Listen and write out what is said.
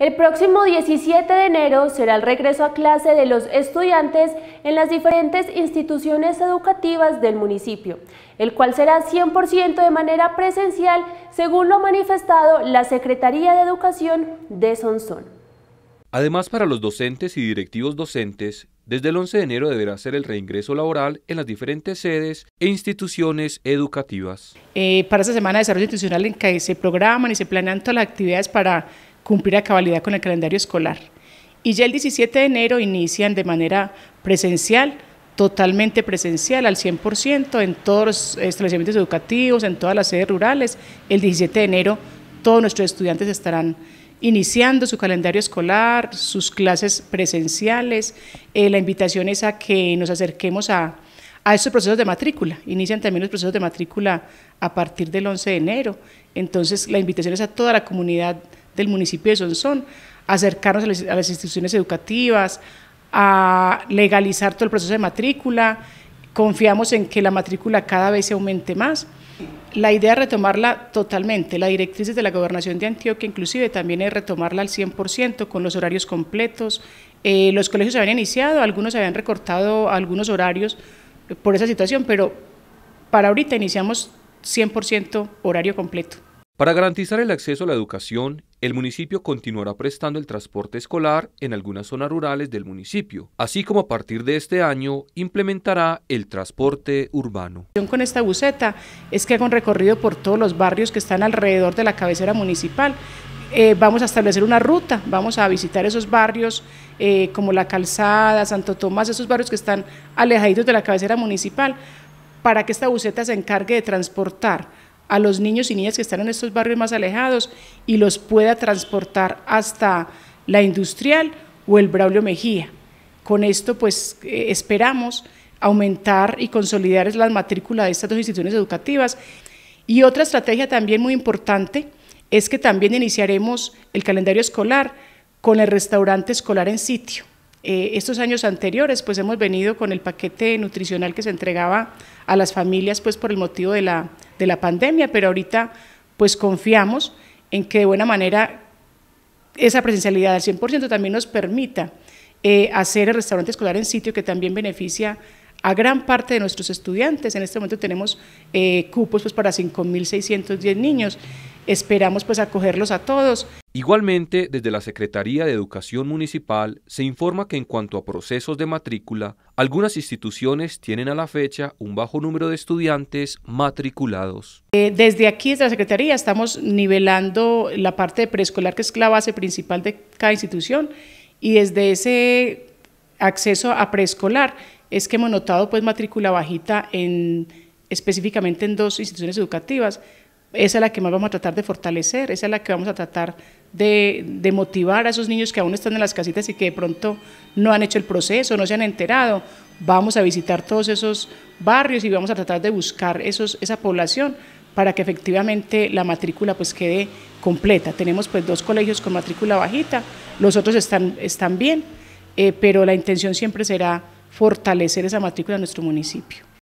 El próximo 17 de enero será el regreso a clase de los estudiantes en las diferentes instituciones educativas del municipio, el cual será 100% de manera presencial, según lo manifestado la Secretaría de Educación de Sonsón. Además, para los docentes y directivos docentes, desde el 11 de enero deberá ser el reingreso laboral en las diferentes sedes e instituciones educativas. Eh, para esta semana de desarrollo institucional en que se programan y se planean todas las actividades para cumplir a cabalidad con el calendario escolar. Y ya el 17 de enero inician de manera presencial, totalmente presencial, al 100%, en todos los establecimientos educativos, en todas las sedes rurales. El 17 de enero todos nuestros estudiantes estarán iniciando su calendario escolar, sus clases presenciales. Eh, la invitación es a que nos acerquemos a, a estos procesos de matrícula. Inician también los procesos de matrícula a partir del 11 de enero. Entonces, la invitación es a toda la comunidad del municipio de Sonsón, acercarnos a las, instituciones educativas, a legalizar todo el proceso de matrícula, confiamos en que la matrícula cada vez se aumente más. La idea es retomarla totalmente, la directrices de la gobernación de Antioquia inclusive también es retomarla al 100% con los horarios completos. Eh, los colegios se habían iniciado, algunos habían recortado algunos horarios por esa situación, pero para ahorita iniciamos 100% horario completo. Para garantizar el acceso a la educación, el municipio continuará prestando el transporte escolar en algunas zonas rurales del municipio, así como a partir de este año implementará el transporte urbano. Con esta buceta es que haga un recorrido por todos los barrios que están alrededor de la cabecera municipal. Eh, vamos a establecer una ruta, vamos a visitar esos barrios eh, como La Calzada, Santo Tomás, esos barrios que están alejaditos de la cabecera municipal, para que esta buceta se encargue de transportar a los niños y niñas que están en estos barrios más alejados y los pueda transportar hasta la industrial o el Braulio Mejía. Con esto pues eh, esperamos aumentar y consolidar las matrículas de estas dos instituciones educativas. Y otra estrategia también muy importante es que también iniciaremos el calendario escolar con el restaurante escolar en sitio. Eh, estos años anteriores, pues hemos venido con el paquete nutricional que se entregaba a las familias, pues por el motivo de la, de la pandemia, pero ahorita, pues confiamos en que de buena manera esa presencialidad al 100% también nos permita eh, hacer el restaurante escolar en sitio que también beneficia a gran parte de nuestros estudiantes. En este momento tenemos eh, cupos pues, para 5.610 niños Esperamos pues acogerlos a todos. Igualmente, desde la Secretaría de Educación Municipal se informa que en cuanto a procesos de matrícula, algunas instituciones tienen a la fecha un bajo número de estudiantes matriculados. Eh, desde aquí, desde la Secretaría, estamos nivelando la parte de preescolar, que es la base principal de cada institución, y desde ese acceso a preescolar es que hemos notado pues matrícula bajita en específicamente en dos instituciones educativas, esa es la que más vamos a tratar de fortalecer, esa es la que vamos a tratar de, motivar a esos niños que aún están en las casitas y que de pronto no han hecho el proceso, no se han enterado. Vamos a visitar todos esos barrios y vamos a tratar de buscar esa población para que efectivamente la matrícula pues quede completa. Tenemos pues dos colegios con matrícula bajita, los otros están, están bien, eh, pero la intención siempre será fortalecer esa matrícula en nuestro municipio.